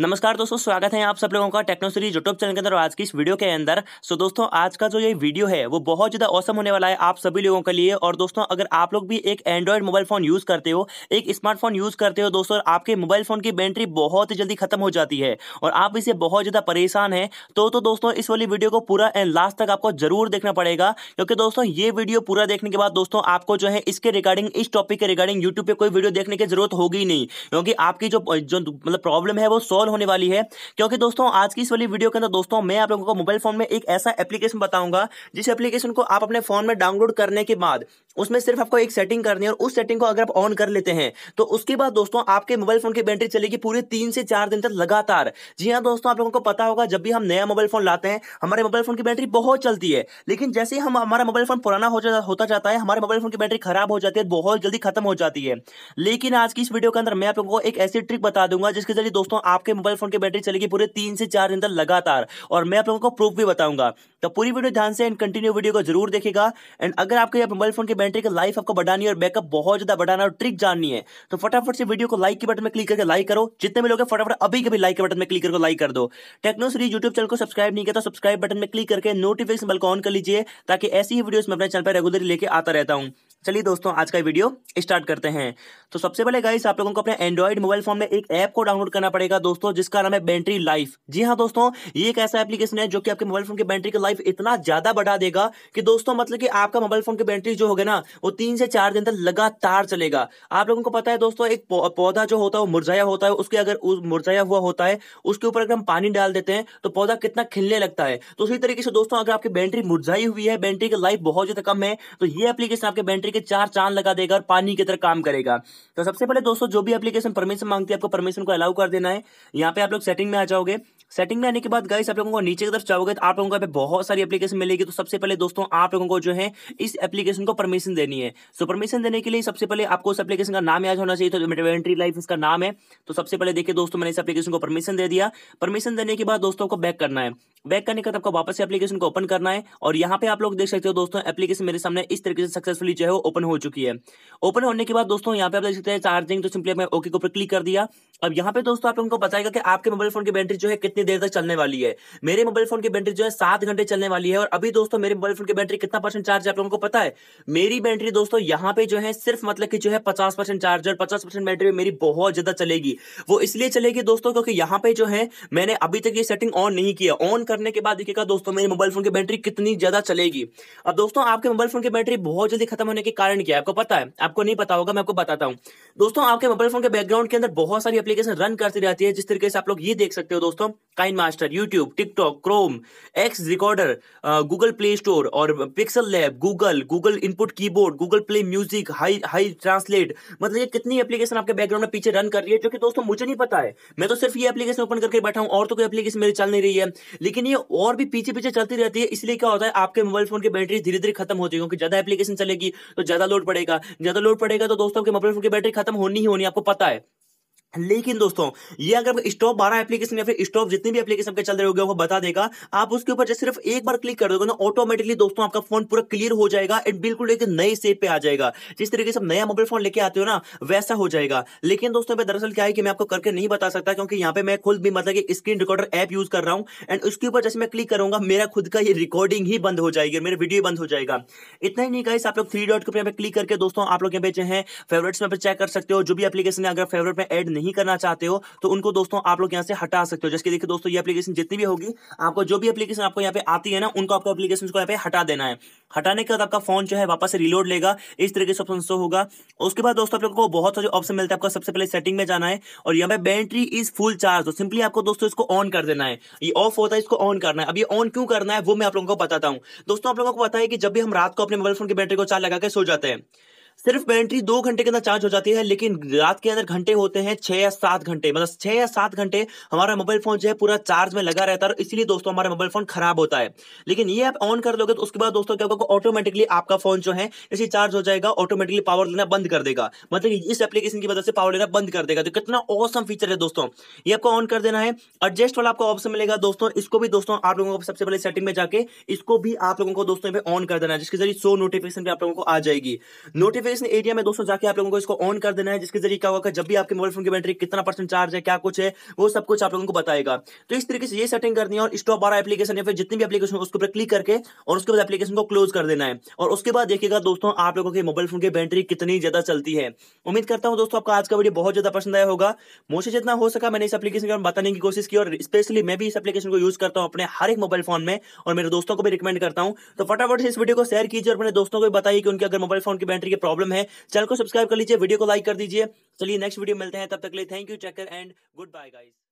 नमस्कार दोस्तों स्वागत है आप सब लोगों का टेक्नो सीरीज यूट्यूब चैनल के अंदर आज की इस वीडियो के अंदर सो दोस्तों आज का जो ये वीडियो है वो बहुत ज़्यादा औसम होने वाला है आप सभी लोगों के लिए और दोस्तों अगर आप लोग भी एक एंड्रॉइड मोबाइल फ़ोन यूज़ करते हो एक स्मार्टफोन यूज़ करते हो दोस्तों आपके मोबाइल फ़ोन की बैटरी बहुत जल्दी खत्म हो जाती है और आप इसे बहुत ज़्यादा परेशान है तो तो दोस्तों इस वाली वीडियो को पूरा एंड लास्ट तक आपको जरूर देखना पड़ेगा क्योंकि दोस्तों ये वीडियो पूरा देखने के बाद दोस्तों आपको जो है इसके रिगार्डिंग इस टॉपिक के रिगार्डिंग यूट्यूब पर कोई वीडियो देखने की जरूरत होगी नहीं क्योंकि आपकी जो मतलब प्रॉब्लम है वो सॉल्व इंस्टॉल होने वाली है क्योंकि दोस्तों आज की इस वाली वीडियो के अंदर दोस्तों मैं आप लोगों को मोबाइल फोन में एक ऐसा एप्लीकेशन बताऊंगा जिस एप्लीकेशन को आप अपने फोन में डाउनलोड करने के बाद उसमें सिर्फ आपको एक सेटिंग करनी है और उस सेटिंग को अगर आप ऑन कर लेते हैं तो उसके बाद दोस्तों आपके मोबाइल फोन की बैटरी चलेगी पूरे तीन से चार दिन तक लगातार जी हाँ दोस्तों आप लोगों को पता होगा जब भी हम नया मोबाइल फोन लाते हैं हमारे मोबाइल फोन की बैटरी बहुत चलती है लेकिन जैसे ही हम हमारा मोबाइल फोन पुराना हो जा, होता जाता है हमारे मोबाइल फोन की बैटरी खराब हो जाती है बहुत जल्दी खत्म हो जाती है लेकिन आज की इस वीडियो के अंदर मैं आप लोगों को एक ऐसी ट्रिक बता दूंगा जिसके जरिए दोस्तों आपके आपके मोबाइल फोन की बैटरी चलेगी पूरे तीन से चार दिन तक लगातार और मैं आप लोगों को प्रूफ भी बताऊंगा तो पूरी वीडियो ध्यान से एंड कंटिन्यू वीडियो को जरूर देखेगा एंड अगर आपके मोबाइल फोन की बैटरी का लाइफ आपको बढ़ानी और बैकअप बहुत ज्यादा बढ़ाना और ट्रिक जाननी है तो फटाफट से वीडियो को लाइक के बटन में क्लिक करके लाइक करो जितने भी लोग फटाफट अभी कभी लाइक के बटन में क्लिक करके लाइक कर दो टेक्नो सीरीज यूट्यूब चैनल को सब्सक्राइब नहीं किया तो सब्सक्राइब बटन में क्लिक करके नोटिफिकेशन बल्कि ऑन कर लीजिए ताकि ऐसी ही वीडियोस मैं अपने चैनल पर रेगुलरली लेके आता रहता हूँ चलिए दोस्तों आज का वीडियो स्टार्ट करते हैं तो सबसे पहले गाइस आप लोगों को अपने एंड्रॉइड मोबाइल फोन में एक ऐप को डाउनलोड करना पड़ेगा दोस्तों जिसका नाम है बैटरी लाइफ जी हाँ दोस्तों ये एक ऐसा एप्लीकेशन है जो कि आपके मोबाइल फोन की बैटरी की लाइफ इतना ज्यादा बढ़ा देगा कि दोस्तों मतलब कि आपका मोबाइल फोन की बैटरी जो होगा ना वो तीन से चार दिन तक लगातार चलेगा आप लोगों को पता है दोस्तों एक पौधा जो होता है वो मुरझाया होता है उसके अगर मुरझाया हुआ होता है उसके ऊपर अगर हम पानी डाल देते हैं तो पौधा कितना खिलने लगता है तो उसी तरीके से दोस्तों अगर आपकी बैटरी मुरझाई हुई है बैटरी की लाइफ बहुत ज्यादा कम है तो ये एप्लीकेशन आपके बैटरी के चार चांद लगा देगा और पानी की तरह काम करेगा तो सबसे पहले दोस्तों जो भी एप्लीकेशन परमिशन मांगती है आपको परमिशन को अलाउ कर देना है यहाँ पे आप लोग सेटिंग में आ जाओगे सेटिंग में आने के बाद गाइस आप लोगों को नीचे की तरफ जाओगे तो आप लोगों को बहुत सारी एप्लीकेशन मिलेगी तो सबसे पहले दोस्तों आप लोगों को जो है इस एप्लीकेशन को परमिशन देनी है सो परमिशन देने के लिए सबसे पहले आपको उस एप्लीकेशन का नाम याद होना चाहिए तो एंट्री लाइफ इसका नाम है तो सबसे पहले देखिए दोस्तों मैंने इस एप्लीकेशन को परमिशन दे दिया परमिशन देने के बाद दोस्तों को बैक करना है बैक करने के बाद आपको वापस एप्लीकेशन को ओपन करना है और यहाँ पे आप लोग देख सकते हो दोस्तों एप्लीकेशन मेरे सामने इस तरीके से सक्सेसफुली जो है ओपन हो चुकी है ओपन होने के बाद दोस्तों यहाँ पे आप देख सकते हैं चार्जिंग तो सिंपली मैं ओके के ऊपर क्लिक कर दिया अब यहाँ पे दोस्तों आप उनको बताएगा कि आपके मोबाइल फोन की बैटरी जो है कितनी देर तक चलने वाली है मेरे मोबाइल फोन की बैटरी जो है सात घंटे चलने वाली है और अभी दोस्तों मेरे मोबाइल फोन की बैटरी कितना परसेंट चार्ज आप लोगों को पता है मेरी बैटरी दोस्तों यहाँ पे जो है सिर्फ मतलब की जो है पचास परसेंट चार्जर पचास परसेंट बैटरी मेरी बहुत ज्यादा चलेगी वो इसलिए चलेगी दोस्तों क्योंकि यहाँ पे जो है मैंने अभी तक ये सेटिंग ऑन नहीं किया ऑन करने के बाद देखिएगा दोस्तों मेरे मोबाइल फोन की बैटरी कितनी ज्यादा चलेगी अब दोस्तों आपके मोबाइल फोन की बैटरी बहुत जल्दी खत्म होने के कारण क्या है आपको पता है आपको नहीं पता होगा मैं आपको बताता हूँ दोस्तों आपके मोबाइल फोन के बैकग्राउंड के अंदर बहुत सारी एप्लीकेशन रन करती रहती है जिस तरीके से आप लोग ये देख सकते हो दोस्तों KineMaster YouTube TikTok Chrome X recorder Google Play Store और Pixel Lab Google Google input keyboard Google Play Music हाई हाई ट्रांसलेट मतलब ये कितनी एप्लीकेशन आपके बैकग्राउंड में पीछे रन कर रही है जो कि दोस्तों मुझे नहीं पता है मैं तो सिर्फ ये एप्लीकेशन ओपन करके बैठा हूँ और तो कोई एप्लीकेशन मेरी चल नहीं रही है लेकिन ये और भी पीछे पीछे चलती रहती है इसलिए क्या होता है आपके मोबाइल फोन की बैटरी धीरे धीरे खत्म होती है क्योंकि ज्यादा एप्लीकेशन चलेगी तो ज्यादा लोड पड़ेगा ज्यादा लोड पड़ेगा तो दोस्तों आपके मोबाइल फोन की बैटरी खत्म होनी ही होनी आपको पता है लेकिन दोस्तों ये अगर स्टॉप बारह एप्लीकेशन या फिर स्टॉप जितने भी एप्लीकेशन के चल रहे होगा वो बता देगा आप उसके ऊपर जैसे सिर्फ एक बार क्लिक कर दोगे ना ऑटोमेटिकली दोस्तों आपका फोन पूरा क्लियर हो जाएगा एंड बिल्कुल एक नए सेप पे आ जाएगा जिस तरीके से नया मोबाइल फोन लेके आते हो ना वैसा हो जाएगा लेकिन दोस्तों दरअसल क्या है कि मैं आपको करके नहीं बता सकता क्योंकि यहाँ पे मैं खुद भी मतलब स्क्रीन रिकॉर्डर ऐप यूज कर रहा हूँ एंड उसके ऊपर जैसे मैं क्लिक करूंगा मेरा खुद का ये रिकॉर्डिंग ही बंद हो जाएगी मेरा वीडियो बंद हो जाएगा इतना ही नहीं कहा आप लोग थ्री डॉट के ऊपर क्लिक करके दोस्तों आप लोग यहाँ पे फेवरेट्स में चेक कर सकते हो जो भी एप्लीकेशन है अगर फेवरेट में एड नहीं नहीं करना चाहते हो तो उनको दोस्तों आप लोग यहाँ से हटा सकते हो जैसे देखिए दोस्तों ये एप्लीकेशन जितनी भी होगी आपको जो भी एप्लीकेशन आपको यहाँ पे आती है ना उनको आपको एप्लीकेशन को यहाँ पे हटा देना है हटाने के बाद आपका फोन जो है वापस से रिलोड लेगा इस तरीके से ऑप्शन शो होगा उसके बाद दोस्तों आप लोगों को बहुत सारे ऑप्शन मिलते हैं आपको सबसे पहले सेटिंग में जाना है और यहाँ पे battery is full charge simply आपको दोस्तों इसको ऑन कर देना है ये ऑफ होता है इसको ऑन करना है अब ये ऑन क्यों करना है वो मैं आप लोगों को बताता हूँ दोस्तों आप लोगों को पता है कि जब भी हम रात को अपने मोबाइल फोन की बैटरी को चार्ज लगा के सो जाते हैं सिर्फ बैटरी दो घंटे के अंदर चार्ज हो जाती है लेकिन रात के अंदर घंटे होते हैं छह या सात घंटे मतलब छह या सात घंटे हमारा मोबाइल फोन जो है पूरा चार्ज में लगा रहता है और इसलिए दोस्तों हमारा मोबाइल फोन खराब होता है लेकिन ये आप ऑन कर दोगे तो उसके बाद दोस्तों क्या होगा ऑटोमेटिकली आपका फोन जो है इसी चार्ज हो जाएगा ऑटोमेटिकली पावर लेना बंद कर देगा मतलब इस एप्लीकेशन की मदद से पावर लेना बंद कर देगा तो कितना औसम फीचर है दोस्तों ये आपको ऑन कर देना है एडजस्ट वाला आपको ऑप्शन मिलेगा दोस्तों इसको भी दोस्तों आप लोगों को सबसे पहले सेटिंग में जाके इसको भी आप लोगों को दोस्तों ऑन कर देना है जिसके जरिए सो नोटिफिकेशन भी आप लोगों को आ जाएगी नोटिफिक फिर इस एरिया में दोस्तों जाके आप लोगों को इसको ऑन कर देना है जिसके जरिए क्या होगा जब भी आपके मोबाइल फोन की बैटरी कितना परसेंट चार्ज है क्या कुछ है वो सब कुछ आप लोगों को बताएगा तो इस तरीके से ये सेटिंग करनी है और स्टॉप वाला एप्लीकेशन या फिर जितनी भी एप्लीकेशन उसके ऊपर क्लिक करके और उसके बाद एप्लीकेशन को क्लोज कर देना है और उसके बाद देखिएगा दोस्तों आप लोगों के मोबाइल फोन की बैटरी कितनी ज्यादा चलती है उम्मीद करता हूँ दोस्तों आपका आज का वीडियो बहुत ज्यादा पसंद आया होगा मुझे जितना हो सका मैंने इस एप्लीकेशन के बताने की कोशिश की और स्पेशली मैं भी इस एप्लीकेशन को यूज करता हूँ अपने हर एक मोबाइल फोन में और मेरे दोस्तों को भी रिकमेंड करता हूँ तो फटाफट इस वीडियो को शेयर कीजिए और अपने दोस्तों को भी बताइए कि उनके अगर मोबाइल फोन की बैटरी की प्रॉब्लम प्रॉब्लम है चैनल को सब्सक्राइब कर लीजिए वीडियो को लाइक कर दीजिए चलिए नेक्स्ट वीडियो मिलते हैं तब तक लिए थैंक यू चेकर एंड गुड बाय गाइज